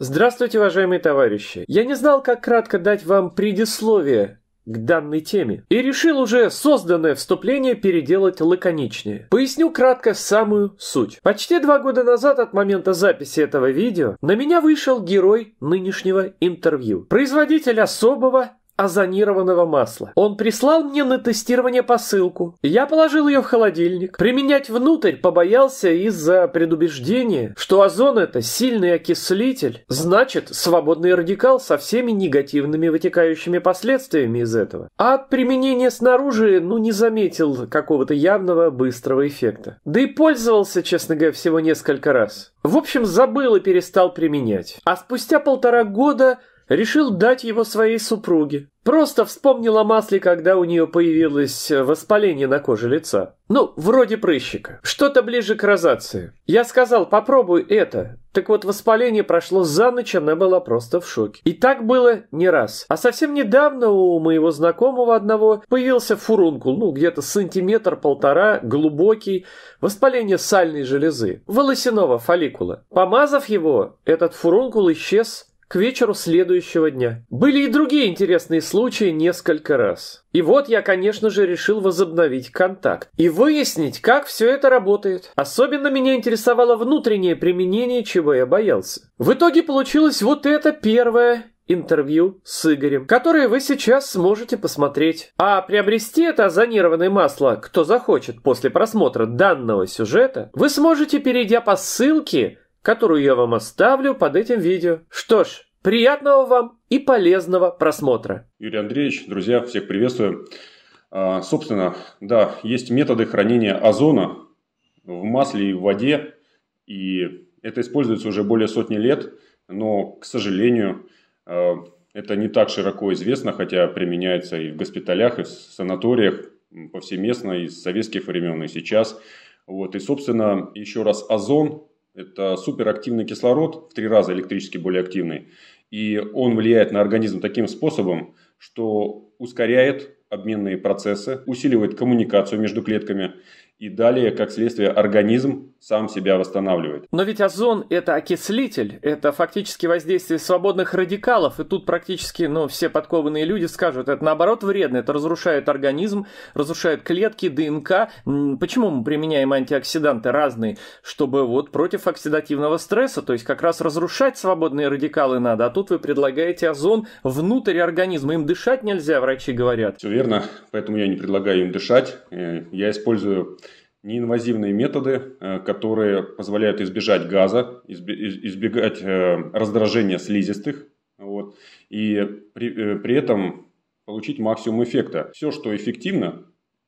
Здравствуйте, уважаемые товарищи! Я не знал, как кратко дать вам предисловие к данной теме и решил уже созданное вступление переделать лаконичнее. Поясню кратко самую суть. Почти два года назад от момента записи этого видео на меня вышел герой нынешнего интервью. Производитель особого озонированного масла. Он прислал мне на тестирование посылку. Я положил ее в холодильник. Применять внутрь побоялся из-за предубеждения, что озон это сильный окислитель, значит, свободный радикал со всеми негативными вытекающими последствиями из этого. А от применения снаружи, ну, не заметил какого-то явного быстрого эффекта. Да и пользовался, честно говоря, всего несколько раз. В общем, забыл и перестал применять. А спустя полтора года решил дать его своей супруге. Просто вспомнил о масле, когда у нее появилось э, воспаление на коже лица. Ну, вроде прыщика. Что-то ближе к розации. Я сказал, попробуй это. Так вот, воспаление прошло за ночь, она была просто в шоке. И так было не раз. А совсем недавно у моего знакомого одного появился фурункул, ну, где-то сантиметр-полтора, глубокий, воспаление сальной железы, волосяного фолликула. Помазав его, этот фурункул исчез к вечеру следующего дня. Были и другие интересные случаи несколько раз. И вот я, конечно же, решил возобновить контакт и выяснить, как все это работает. Особенно меня интересовало внутреннее применение, чего я боялся. В итоге получилось вот это первое интервью с Игорем, которое вы сейчас сможете посмотреть. А приобрести это озонированное масло, кто захочет после просмотра данного сюжета, вы сможете, перейдя по ссылке которую я вам оставлю под этим видео. Что ж, приятного вам и полезного просмотра. Юрий Андреевич, друзья, всех приветствую. А, собственно, да, есть методы хранения озона в масле и в воде, и это используется уже более сотни лет, но, к сожалению, а, это не так широко известно, хотя применяется и в госпиталях, и в санаториях повсеместно, и с советских времен, и сейчас. Вот. И, собственно, еще раз, озон это суперактивный кислород, в три раза электрически более активный. И он влияет на организм таким способом, что ускоряет обменные процессы, усиливает коммуникацию между клетками и далее, как следствие, организм сам себя восстанавливает. Но ведь озон – это окислитель, это фактически воздействие свободных радикалов, и тут практически ну, все подкованные люди скажут, это наоборот вредно, это разрушает организм, разрушает клетки, ДНК. Почему мы применяем антиоксиданты разные? Чтобы вот против оксидативного стресса, то есть как раз разрушать свободные радикалы надо, а тут вы предлагаете озон внутрь организма, им дышать нельзя, врачи говорят. Все верно, поэтому я не предлагаю им дышать, э, я использую неинвазивные методы, э, которые позволяют избежать газа, избегать э, раздражения слизистых, вот, и при, э, при этом получить максимум эффекта. Все, что эффективно,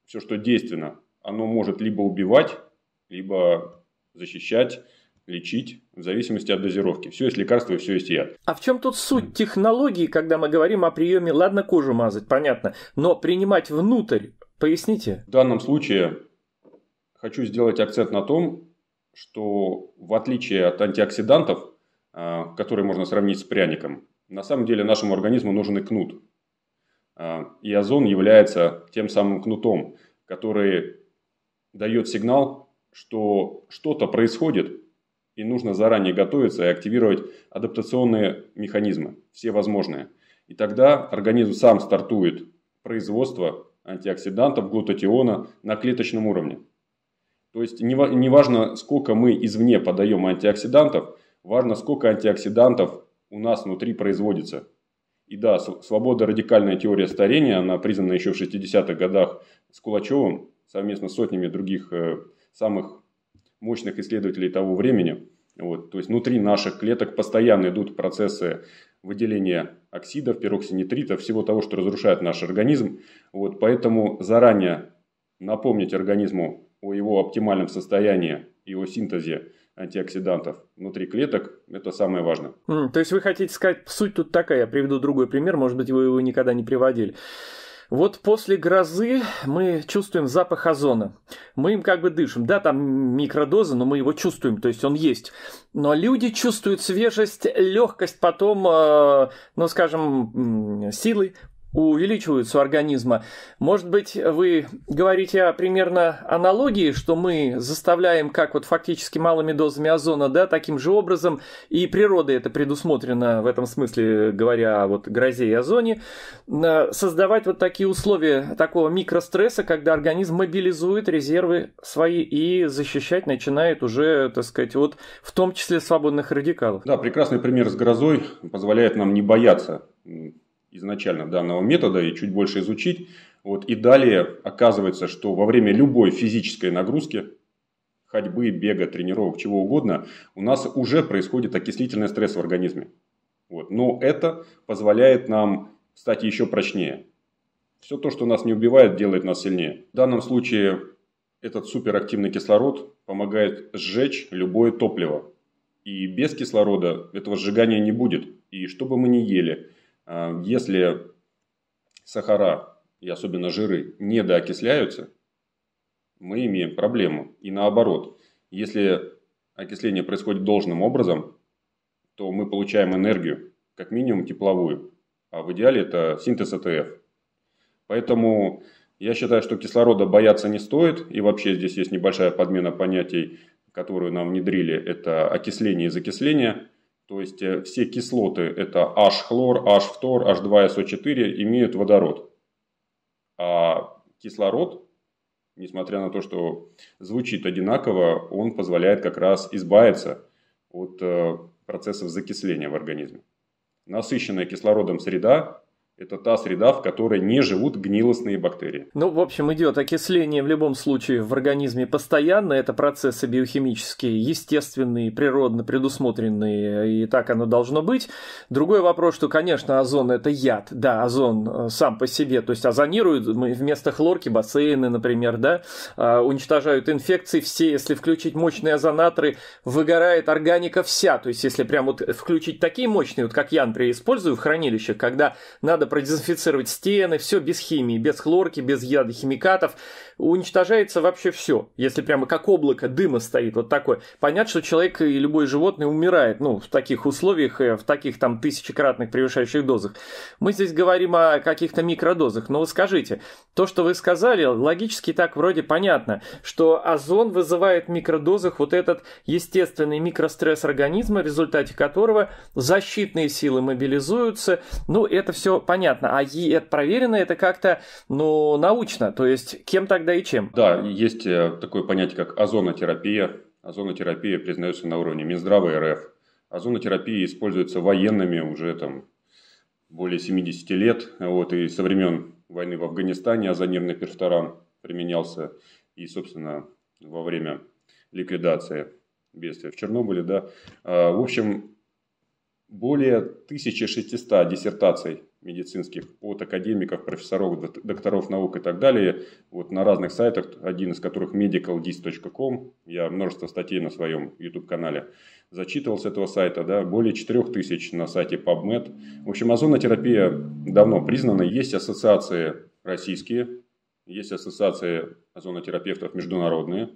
все, что действенно, оно может либо убивать, либо защищать, лечить, в зависимости от дозировки. Все есть лекарство и все есть яд. А в чем тут суть технологии, когда мы говорим о приеме, ладно, кожу мазать, понятно, но принимать внутрь, поясните? В данном случае хочу сделать акцент на том, что в отличие от антиоксидантов, э, которые можно сравнить с пряником, на самом деле нашему организму нужен и кнут. Э, и озон является тем самым кнутом, который дает сигнал, что что-то происходит, и нужно заранее готовиться и активировать адаптационные механизмы, все возможные. И тогда организм сам стартует производство антиоксидантов, глутатиона на клеточном уровне. То есть не, важно, сколько мы извне подаем антиоксидантов, важно, сколько антиоксидантов у нас внутри производится. И да, свобода радикальная теория старения, она признана еще в 60-х годах с Кулачевым, совместно с сотнями других э, самых мощных исследователей того времени. Вот, то есть внутри наших клеток постоянно идут процессы выделения оксидов, пероксинитритов, всего того, что разрушает наш организм. Вот, поэтому заранее напомнить организму о его оптимальном состоянии и о синтезе антиоксидантов внутри клеток, это самое важное. Mm, то есть вы хотите сказать, суть тут такая, я приведу другой пример, может быть, вы его никогда не приводили. Вот после грозы мы чувствуем запах озона. Мы им как бы дышим. Да, там микродоза, но мы его чувствуем, то есть он есть. Но люди чувствуют свежесть, легкость потом, э, ну скажем, силы увеличиваются у организма. Может быть, вы говорите о примерно аналогии, что мы заставляем, как вот фактически малыми дозами озона, да, таким же образом, и природа это предусмотрена в этом смысле, говоря вот грозе и озоне, э, создавать вот такие условия такого микростресса, когда организм мобилизует резервы свои и защищать начинает уже, так сказать, вот в том числе свободных радикалов. Да, прекрасный пример с грозой позволяет нам не бояться изначально данного метода и чуть больше изучить. Вот, и далее оказывается, что во время любой физической нагрузки, ходьбы, бега, тренировок, чего угодно, у нас уже происходит окислительный стресс в организме. Вот. Но это позволяет нам стать еще прочнее. Все то, что нас не убивает, делает нас сильнее. В данном случае этот суперактивный кислород помогает сжечь любое топливо. И без кислорода этого сжигания не будет. И что бы мы ни ели, а, если сахара и особенно жиры недоокисляются, мы имеем проблему. И наоборот, если окисление происходит должным образом, то мы получаем энергию, как минимум тепловую, а в идеале это синтез АТФ. Поэтому я считаю, что кислорода бояться не стоит, и вообще здесь есть небольшая подмена понятий, которую нам внедрили, это окисление и закисление – то есть э, все кислоты это H-хлор, H-фтор, H2SO4 имеют водород. А кислород, несмотря на то, что звучит одинаково, он позволяет как раз избавиться от э, процессов закисления в организме. Насыщенная кислородом среда это та среда, в которой не живут гнилостные бактерии. Ну, в общем, идет окисление в любом случае в организме постоянно. Это процессы биохимические, естественные, природно предусмотренные, и так оно должно быть. Другой вопрос, что, конечно, озон – это яд. Да, озон э, сам по себе, то есть озонируют вместо хлорки бассейны, например, да, а, уничтожают инфекции все. Если включить мощные озонаторы, выгорает органика вся. То есть, если прям вот включить такие мощные, вот как я, например, использую в хранилищах, когда надо продезинфицировать стены, все без химии, без хлорки, без яда, химикатов уничтожается вообще все, если прямо как облако дыма стоит, вот такое. Понятно, что человек и любое животное умирает, ну, в таких условиях, э, в таких там тысячекратных превышающих дозах. Мы здесь говорим о каких-то микродозах, но скажите, то, что вы сказали, логически так вроде понятно, что озон вызывает в микродозах вот этот естественный микростресс организма, в результате которого защитные силы мобилизуются, ну, это все понятно, а это проверено, это как-то, ну, научно, то есть кем тогда когда и чем? Да, есть э, такое понятие, как озонотерапия. Озонотерапия признается на уровне Минздрава РФ. Озонотерапия используется военными уже там более 70 лет. Вот, и со времен войны в Афганистане озонирный перфторан применялся. И, собственно, во время ликвидации бедствия в Чернобыле. Да. А, в общем, более 1600 диссертаций медицинских от академиков, профессоров, докторов наук и так далее. Вот на разных сайтах, один из которых medicaldis.com, я множество статей на своем YouTube-канале зачитывал с этого сайта, да, более 4000 на сайте PubMed. В общем, озонотерапия давно признана, есть ассоциации российские, есть ассоциации озонотерапевтов международные,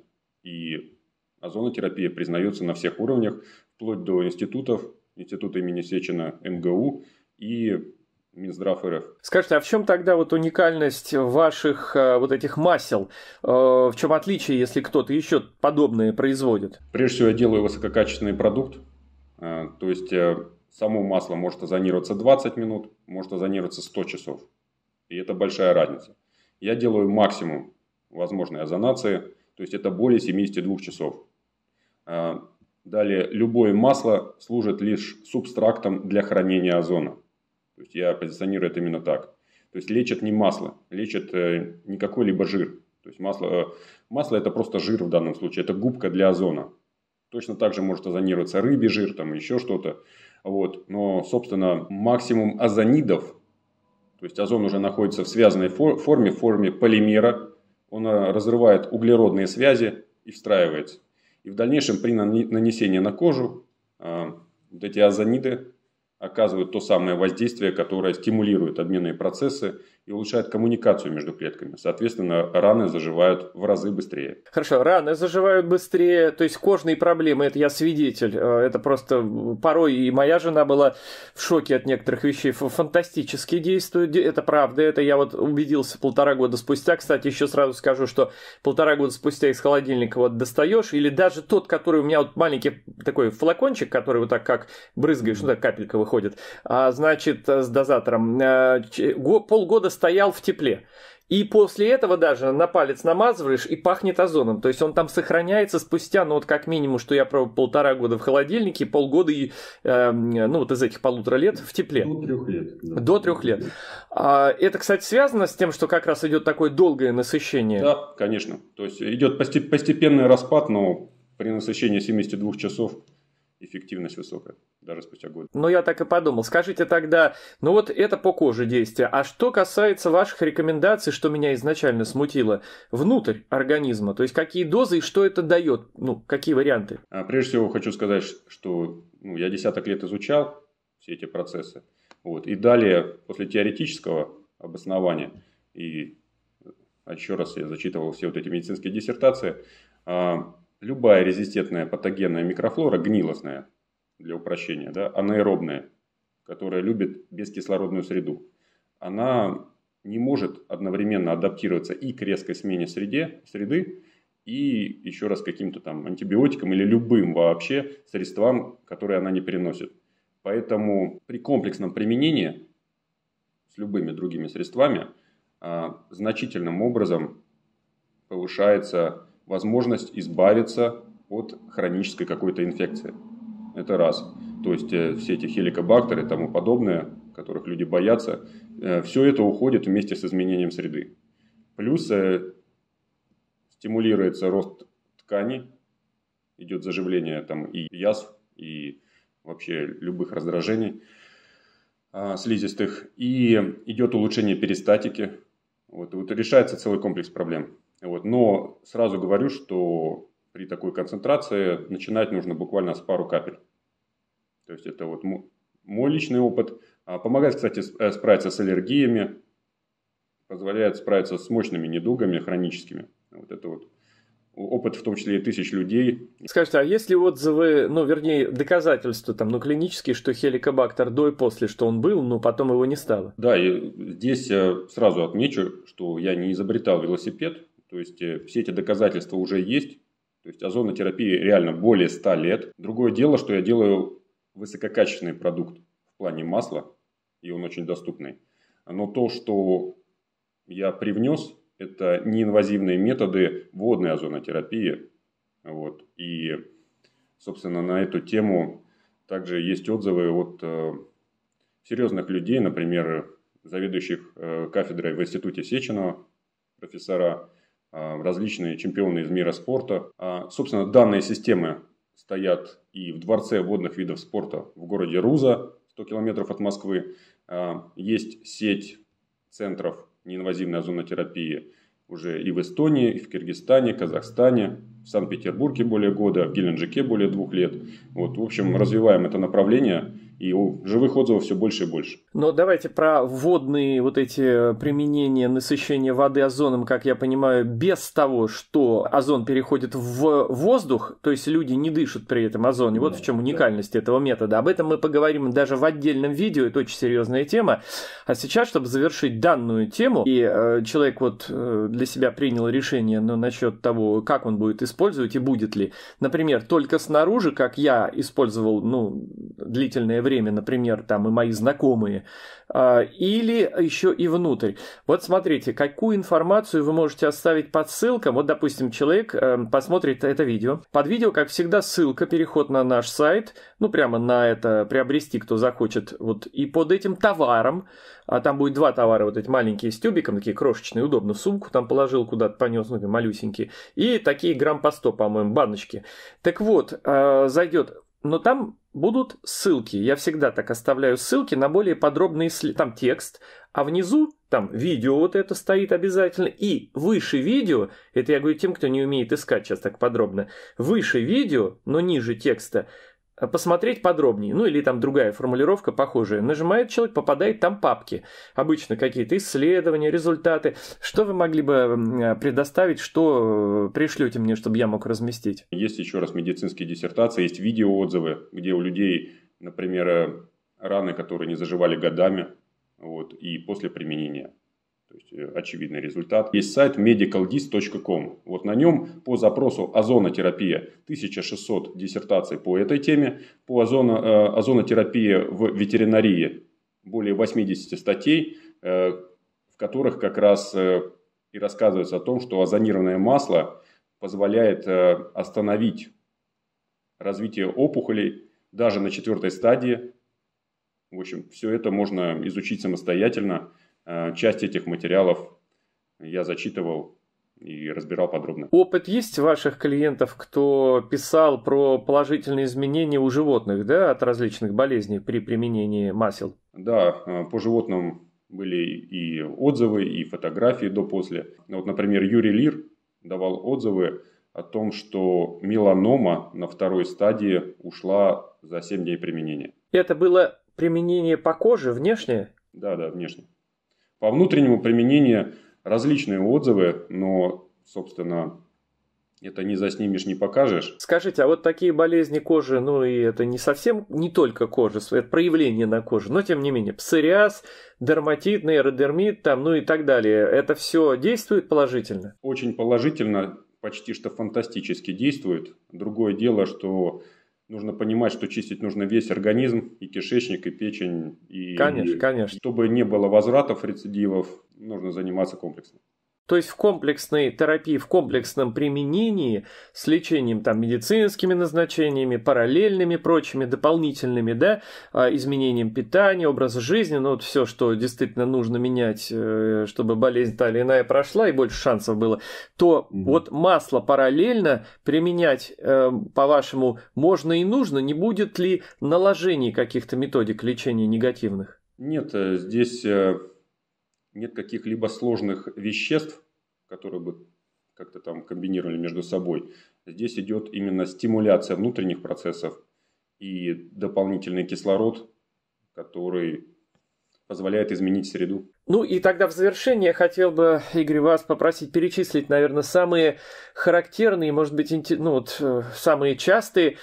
и озонотерапия признается на всех уровнях, вплоть до институтов, Института имени Сечина МГУ и Минздрав РФ. Скажите, а в чем тогда вот уникальность ваших э, вот этих масел? Э, в чем отличие, если кто-то еще подобное производит? Прежде всего, я делаю высококачественный продукт. Э, то есть, само масло может озонироваться 20 минут, может озонироваться 100 часов. И это большая разница. Я делаю максимум возможной озонации, то есть это более 72 часов. Далее, любое масло служит лишь субстрактом для хранения озона. То есть я позиционирую это именно так. То есть лечит не масло, лечит э, не какой-либо жир. То есть масло, э, масло это просто жир в данном случае, это губка для озона. Точно так же может озонироваться рыбий жир, там еще что-то. Вот. Но, собственно, максимум озонидов, то есть озон уже находится в связанной фор- форме, в форме полимера, он э, разрывает углеродные связи и встраивается. И в дальнейшем при нанесении на кожу а, вот эти азониды оказывают то самое воздействие, которое стимулирует обменные процессы и улучшает коммуникацию между клетками. Соответственно, раны заживают в разы быстрее. Хорошо, раны заживают быстрее, то есть кожные проблемы, это я свидетель. Э, это просто порой и моя жена была в шоке от некоторых вещей. Фантастически действует, это правда, это я вот убедился полтора года спустя. Кстати, еще сразу скажу, что полтора года спустя из холодильника вот достаешь, или даже тот, который у меня вот маленький такой флакончик, который вот так как брызгаешь, ну так капелька выходит, а, значит, э, с дозатором. Э, полгода стоял в тепле. И после этого даже на палец намазываешь и пахнет озоном. То есть он там сохраняется спустя, ну вот как минимум, что я пробовал полтора года в холодильнике, полгода и, э, ну вот из этих полутора лет в тепле. До трех лет. Да. До трех лет. А, это, кстати, связано с тем, что как раз идет такое долгое насыщение. Да, конечно. То есть идет постепенный распад, но при насыщении 72 часов эффективность высокая, даже спустя год. Ну, я так и подумал. Скажите тогда, ну вот это по коже действие, а что касается ваших рекомендаций, что меня изначально смутило, внутрь организма, то есть какие дозы и что это дает, ну, какие варианты? А, прежде всего хочу сказать, что ну, я десяток лет изучал все эти процессы, вот, и далее, после теоретического обоснования и а, еще раз я зачитывал все вот эти медицинские диссертации, а, Любая резистентная патогенная микрофлора гнилостная, для упрощения, да, анаэробная, которая любит бескислородную среду, она не может одновременно адаптироваться и к резкой смене среде, среды, и еще раз каким-то там антибиотикам или любым вообще средствам, которые она не переносит. Поэтому при комплексном применении с любыми другими средствами а, значительным образом повышается возможность избавиться от хронической какой-то инфекции. Это раз. То есть э, все эти хеликобактеры и тому подобное, которых люди боятся, э, все это уходит вместе с изменением среды. Плюс э, стимулируется рост ткани идет заживление там и язв, и вообще любых раздражений а, слизистых, и идет улучшение перистатики. Вот, вот решается целый комплекс проблем. Вот. Но сразу говорю, что при такой концентрации начинать нужно буквально с пару капель. То есть это вот мой личный опыт. А, помогает, кстати, э, справиться с аллергиями, позволяет справиться с мощными недугами хроническими. Вот это вот опыт в том числе и тысяч людей. Скажите, а есть ли отзывы, ну, вернее, доказательства там, ну, клинические, что хеликобактер до и после, что он был, но потом его не стало? Да, и здесь э, сразу отмечу, что я не изобретал велосипед, то есть э, все эти доказательства уже есть. То есть озонотерапии реально более 100 лет. Другое дело, что я делаю высококачественный продукт в плане масла, и он очень доступный. Но то, что я привнес, это неинвазивные методы водной озонотерапии. Вот. И, собственно, на эту тему также есть отзывы от э, серьезных людей, например, заведующих э, кафедрой в институте Сеченова, профессора а, различные чемпионы из мира спорта. А, собственно, данные системы стоят и в Дворце водных видов спорта в городе Руза, 100 километров от Москвы. А, есть сеть центров неинвазивной озонотерапии уже и в Эстонии, и в Киргизстане, Казахстане, в Санкт-Петербурге более года, в Геленджике более двух лет. Вот, в общем, развиваем это направление и живых отзывов все больше и больше. Но давайте про водные вот эти применения насыщения воды озоном, как я понимаю, без того, что озон переходит в воздух, то есть люди не дышат при этом озоне. Вот да, в чем уникальность да. этого метода. Об этом мы поговорим даже в отдельном видео, это очень серьезная тема. А сейчас, чтобы завершить данную тему, и э, человек вот э, для себя принял решение ну, насчет того, как он будет использовать и будет ли. Например, только снаружи, как я использовал ну, длительное время, например, там и мои знакомые, а, или еще и внутрь. Вот смотрите, какую информацию вы можете оставить под ссылкам. Вот, допустим, человек эм, посмотрит это видео. Под видео, как всегда, ссылка, переход на наш сайт, ну, прямо на это приобрести, кто захочет. Вот. И под этим товаром, а там будет два товара, вот эти маленькие с тюбиком, такие крошечные, удобно, сумку там положил куда-то, понес, ну, малюсенькие. И такие грамм по 100, по-моему, баночки. Так вот, э, зайдет но там будут ссылки. Я всегда так оставляю ссылки на более подробный там текст, а внизу там видео вот это стоит обязательно, и выше видео, это я говорю тем, кто не умеет искать сейчас так подробно, выше видео, но ниже текста, Э, посмотреть подробнее, ну или там другая формулировка похожая, нажимает человек, попадает там папки, обычно какие-то исследования, результаты. Что вы могли бы э, предоставить, что э, пришлете мне, чтобы я мог разместить? Есть еще раз медицинские диссертации, есть видеоотзывы, где у людей, например, раны, которые не заживали годами, вот, и после применения. То есть э, очевидный результат. Есть сайт medicaldis.com. Вот на нем по запросу озонотерапия 1600 диссертаций по этой теме, по озоно, э, озонотерапии в ветеринарии более 80 статей, э, в которых как раз и рассказывается о том, что озонированное масло позволяет остановить развитие опухолей даже на четвертой стадии. В общем, все это можно изучить самостоятельно. Э, часть этих материалов я зачитывал и разбирал подробно. Опыт есть ваших клиентов, кто писал про положительные изменения у животных, да, от различных болезней при применении масел? Да, э, по животным были и отзывы, и фотографии до-после. Вот, например, Юрий Лир давал отзывы о том, что меланома на второй стадии ушла за 7 дней применения. Это было применение по коже внешнее? Да, да, внешнее. По внутреннему применению различные отзывы, но, собственно, это не заснимешь, не покажешь. Скажите, а вот такие болезни кожи, ну и это не совсем, не только кожа, это проявление на коже, но тем не менее, псориаз, дерматит, нейродермит, там, ну и так далее, это все действует положительно? Очень положительно, почти что фантастически действует. Другое дело, что нужно понимать, что чистить нужно весь организм, и кишечник, и печень. И, конечно, и, конечно. Чтобы не было возвратов, рецидивов, нужно заниматься комплексно. То есть в комплексной терапии, в комплексном применении с лечением там, медицинскими назначениями, параллельными, прочими, дополнительными, да, а, изменением питания, образа жизни, ну вот все, что действительно нужно менять, э, чтобы болезнь та или иная прошла и больше шансов было, то mm-hmm. вот масло параллельно применять, э, по-вашему, можно и нужно, не будет ли наложений каких-то методик лечения негативных? Нет, э, здесь нет каких-либо сложных веществ, которые бы как-то там комбинировали между собой. Здесь идет именно стимуляция внутренних процессов и дополнительный кислород, который позволяет изменить среду. Ну и тогда в завершение хотел бы, Игорь, вас попросить перечислить, наверное, самые характерные, может быть, ну, вот, э, самые частые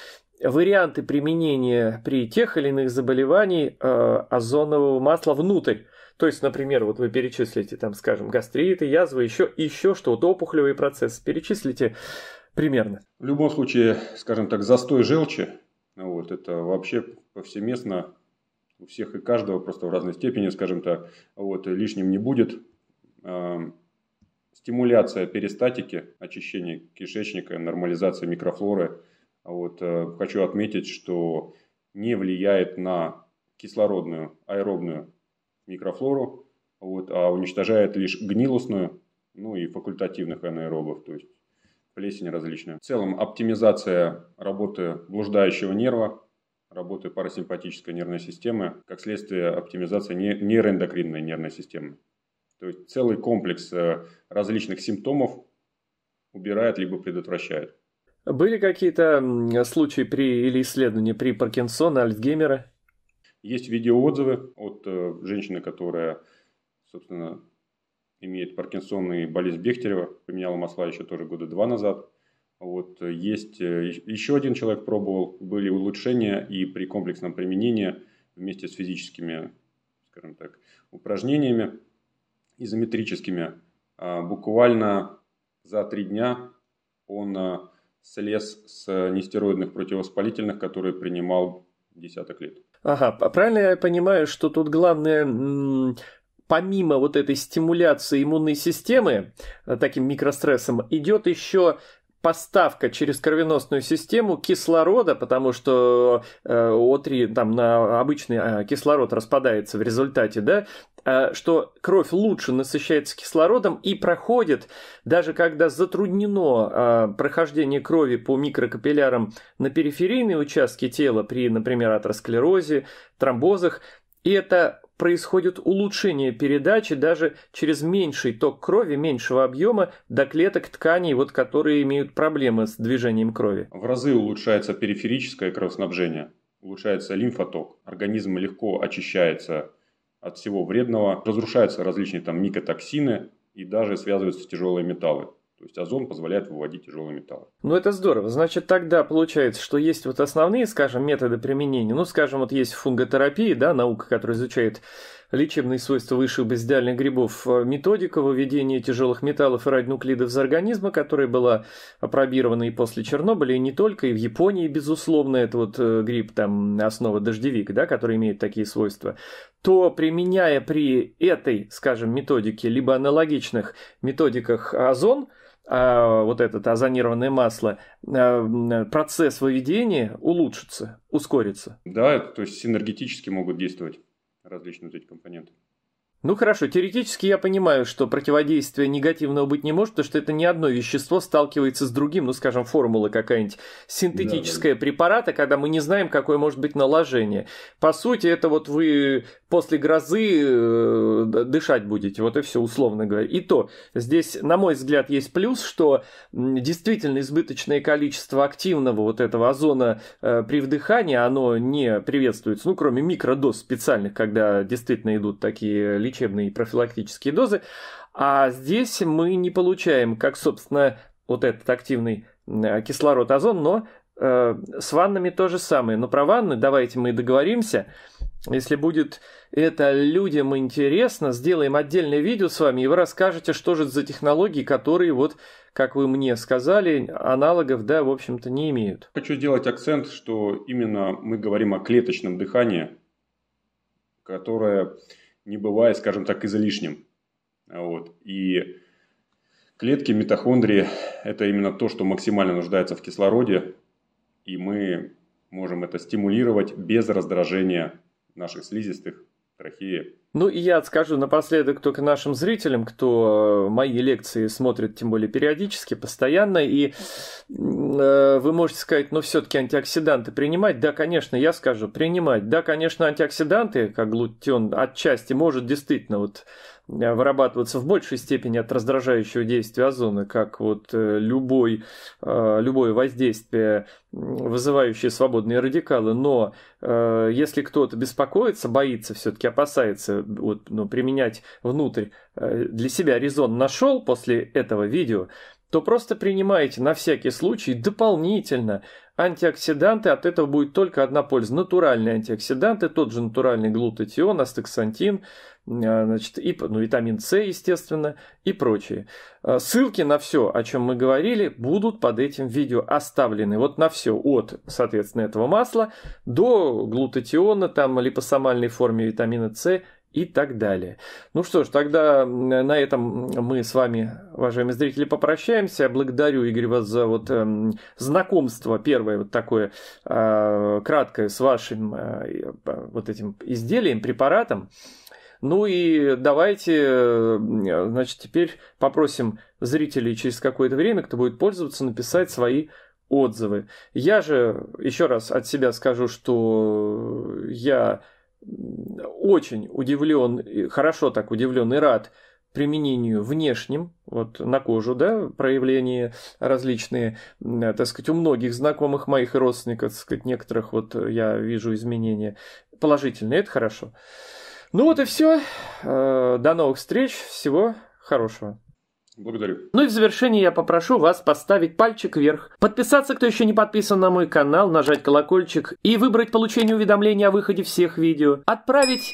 варианты применения при тех или иных заболеваниях э, озонового масла внутрь то есть, например, вот вы перечислите там, скажем, гастриты, язвы, еще, еще что, то опухолевый процесс, перечислите примерно. В любом случае, скажем так, застой желчи, вот, это вообще повсеместно у всех и каждого просто в разной степени, скажем так, вот, лишним не будет. Эм, стимуляция перистатики, очищение кишечника, нормализация микрофлоры. Вот, э, хочу отметить, что не влияет на кислородную, аэробную микрофлору, вот, а уничтожает лишь гнилостную, ну и факультативных анаэробов, то есть плесень различная. В целом оптимизация работы блуждающего нерва, работы парасимпатической нервной системы, как следствие оптимизация нейроэндокринной нервной системы. То есть целый комплекс э, различных симптомов убирает либо предотвращает. Были какие-то случаи при, или исследования при Паркинсона, Альцгеймера? Есть видеоотзывы от э, женщины, которая, собственно, имеет паркинсонный болезнь Бехтерева, поменяла масла еще тоже года два назад. Вот, э, есть э, еще один человек пробовал, были улучшения и при комплексном применении вместе с физическими, скажем так, упражнениями изометрическими. А, буквально за три дня он слез с нестероидных противовоспалительных, которые принимал десяток лет. Ага, правильно я понимаю, что тут главное помимо вот этой стимуляции иммунной системы э, таким микрострессом идет еще поставка через кровеносную систему кислорода, потому что э, О3 там на обычный а, кислород распадается в результате, да, Э, что кровь лучше насыщается кислородом и проходит, даже когда затруднено э, прохождение крови по микрокапиллярам на периферийные участки тела при, например, атеросклерозе, тромбозах, и это происходит улучшение передачи даже через меньший ток крови, меньшего объема до клеток тканей, вот, которые имеют проблемы с движением крови. В разы улучшается периферическое кровоснабжение, улучшается лимфоток, организм легко очищается от всего вредного. Разрушаются различные там микотоксины и даже связываются тяжелые металлы. То есть озон позволяет выводить тяжелые металлы. Ну это здорово. Значит, тогда получается, что есть вот основные, скажем, методы применения. Ну, скажем, вот есть фунготерапия, да, наука, которая изучает лечебные свойства высших бездельных грибов, э, методика выведения тяжелых металлов и радионуклидов из организма, которая была опробирована и после Чернобыля, и не только, и в Японии, безусловно, это вот э, гриб, там, основа дождевик, да, который имеет такие свойства, то, применяя при этой, скажем, методике, либо аналогичных методиках озон, а, вот это озонированное масло, э, процесс выведения улучшится, ускорится. Да, то есть синергетически могут действовать различные вот эти компоненты. Ну хорошо, теоретически я понимаю, что противодействия негативного быть не может, потому что это не одно вещество сталкивается с другим, ну скажем, формула какая-нибудь синтетическая да, да. препарата, когда мы не знаем, какое может быть наложение. По сути, это вот вы после грозы э, дышать будете, вот и все, условно говоря. И то, здесь, на мой взгляд, есть плюс, что действительно избыточное количество активного вот этого озона э, при вдыхании, оно не приветствуется, ну кроме микродоз специальных, когда действительно идут такие лечебные и профилактические дозы. А здесь мы не получаем, как, собственно, вот этот активный э, кислород озон, но э, с ваннами то же самое. Но про ванны давайте мы договоримся. Если будет это людям интересно, сделаем отдельное видео с вами, и вы расскажете, что же за технологии, которые вот как вы мне сказали, аналогов, да, в общем-то, не имеют. Хочу сделать акцент, что именно мы говорим о клеточном дыхании, которое не бывает, скажем так, излишним. Вот. И клетки митохондрии – это именно то, что максимально нуждается в кислороде, и мы можем это стимулировать без раздражения наших слизистых трахеи. Ну и я скажу напоследок только нашим зрителям, кто э, мои лекции смотрит, тем более периодически, постоянно, и э, вы можете сказать, ну все-таки антиоксиданты принимать? Да, конечно, я скажу, принимать. Да, конечно, антиоксиданты, как глутен, отчасти может действительно вот Э, вырабатываться в большей степени от раздражающего действия озона, как вот э, любой, э, любое воздействие, вызывающее свободные радикалы. Но если кто-то беспокоится, боится, все-таки опасается вот, ну, применять внутрь, для себя резон нашел после этого видео, то просто принимайте на всякий случай дополнительно антиоксиданты, от этого будет только одна польза. Натуральные антиоксиданты, тот же натуральный глутатион, астаксантин, а, значит, и ну, витамин С, естественно, и прочее. А, ссылки на все, о чем мы говорили, будут под этим видео оставлены. Вот на все, от, соответственно, этого масла до глутатиона, там липосомальной форме витамина С и так далее. Ну что ж, тогда на этом мы с вами, уважаемые зрители, попрощаемся. Благодарю, Игорь, вас за вот эм, знакомство первое вот такое э, краткое с вашим э, э, вот этим изделием, препаратом. Ну и давайте, э, значит, теперь попросим зрителей через какое-то время, кто будет пользоваться, написать свои отзывы. Я же еще раз от себя скажу, что я очень удивлен, хорошо так удивлен и рад применению внешним, вот на кожу, да, проявления различные, э, так сказать, у многих знакомых моих и родственников, так сказать, некоторых вот я вижу изменения положительные, это хорошо. Ну вот и все. Э, до новых встреч. Всего хорошего. Благодарю. Ну и в завершении я попрошу вас поставить пальчик вверх, подписаться, кто еще не подписан на мой канал, нажать колокольчик и выбрать получение уведомления о выходе всех видео, отправить